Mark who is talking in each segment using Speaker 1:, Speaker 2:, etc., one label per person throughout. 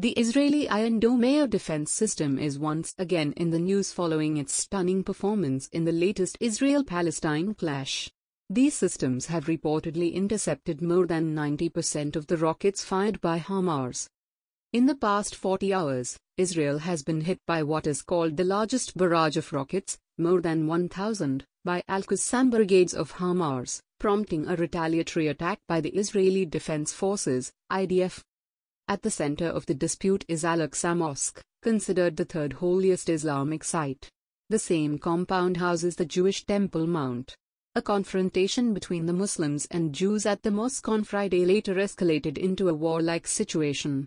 Speaker 1: The Israeli Iron Dome air defense system is once again in the news following its stunning performance in the latest Israel-Palestine clash. These systems have reportedly intercepted more than 90% of the rockets fired by Hamas. In the past 40 hours, Israel has been hit by what is called the largest barrage of rockets, more than 1,000, by Al-Qassam brigades of Hamas, prompting a retaliatory attack by the Israeli Defense Forces, IDF. At the center of the dispute is Al-Aqsa Mosque, considered the third holiest Islamic site. The same compound houses the Jewish Temple Mount. A confrontation between the Muslims and Jews at the mosque on Friday later escalated into a warlike situation.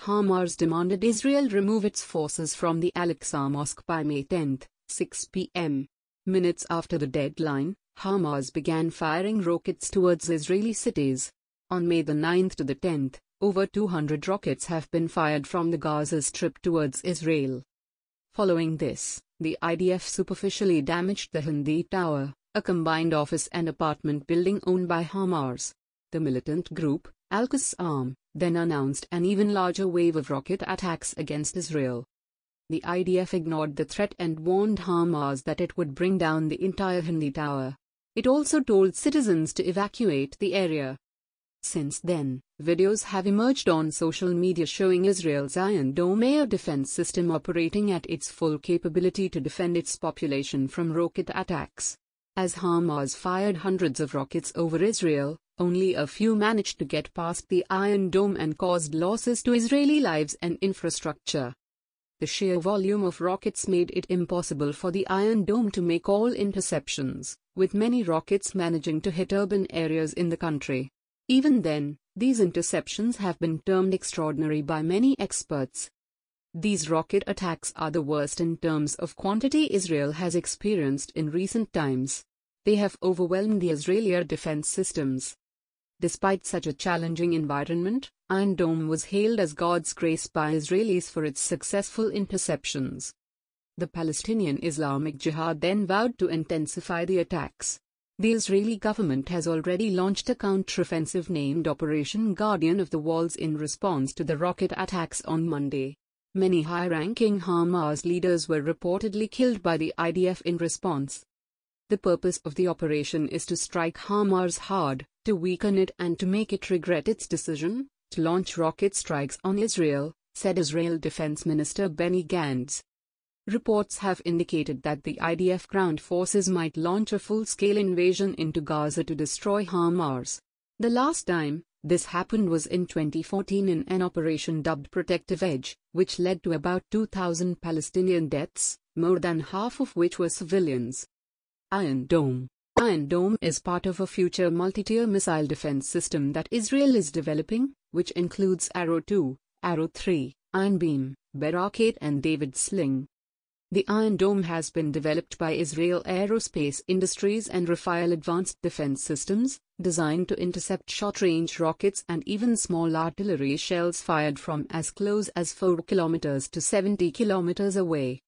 Speaker 1: Hamas demanded Israel remove its forces from the Al-Aqsa Mosque by May 10, 6 p.m. Minutes after the deadline, Hamas began firing rockets towards Israeli cities. On May 9 to the 10th, over 200 rockets have been fired from the Gaza Strip towards Israel. Following this, the IDF superficially damaged the Hindi Tower, a combined office and apartment building owned by Hamas. The militant group, Al Qassam, then announced an even larger wave of rocket attacks against Israel. The IDF ignored the threat and warned Hamas that it would bring down the entire Hindi Tower. It also told citizens to evacuate the area. Since then, videos have emerged on social media showing Israel's Iron Dome air defense system operating at its full capability to defend its population from rocket attacks. As Hamas fired hundreds of rockets over Israel, only a few managed to get past the Iron Dome and caused losses to Israeli lives and infrastructure. The sheer volume of rockets made it impossible for the Iron Dome to make all interceptions, with many rockets managing to hit urban areas in the country. Even then, these interceptions have been termed extraordinary by many experts. These rocket attacks are the worst in terms of quantity Israel has experienced in recent times. They have overwhelmed the Israeli defense systems. Despite such a challenging environment, Iron Dome was hailed as God's grace by Israelis for its successful interceptions. The Palestinian Islamic Jihad then vowed to intensify the attacks. The Israeli government has already launched a counteroffensive named Operation Guardian of the Walls in response to the rocket attacks on Monday. Many high ranking Hamas leaders were reportedly killed by the IDF in response. The purpose of the operation is to strike Hamas hard, to weaken it, and to make it regret its decision to launch rocket strikes on Israel, said Israel Defense Minister Benny Gantz. Reports have indicated that the IDF ground forces might launch a full-scale invasion into Gaza to destroy Hamas. The last time, this happened was in 2014 in an operation dubbed Protective Edge, which led to about 2,000 Palestinian deaths, more than half of which were civilians. Iron Dome Iron Dome is part of a future multi-tier missile defense system that Israel is developing, which includes Arrow 2, Arrow 3, Iron Beam, Barricade and David Sling. The Iron Dome has been developed by Israel Aerospace Industries and Rafael Advanced Defense Systems, designed to intercept short-range rockets and even small artillery shells fired from as close as 4 kilometers to 70 kilometers away.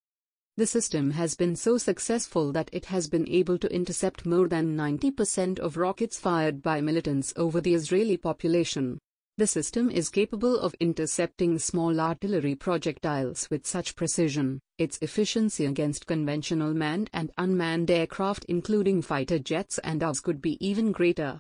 Speaker 1: The system has been so successful that it has been able to intercept more than 90% of rockets fired by militants over the Israeli population. The system is capable of intercepting small artillery projectiles with such precision, its efficiency against conventional manned and unmanned aircraft including fighter jets and ours could be even greater.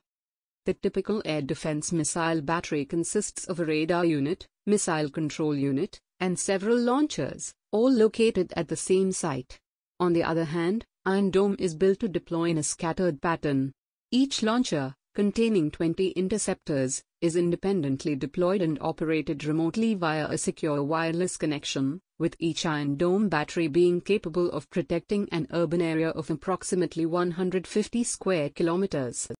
Speaker 1: The typical air defense missile battery consists of a radar unit, missile control unit, and several launchers, all located at the same site. On the other hand, Iron Dome is built to deploy in a scattered pattern. Each launcher, containing 20 interceptors, is independently deployed and operated remotely via a secure wireless connection, with each iron dome battery being capable of protecting an urban area of approximately 150 square kilometers.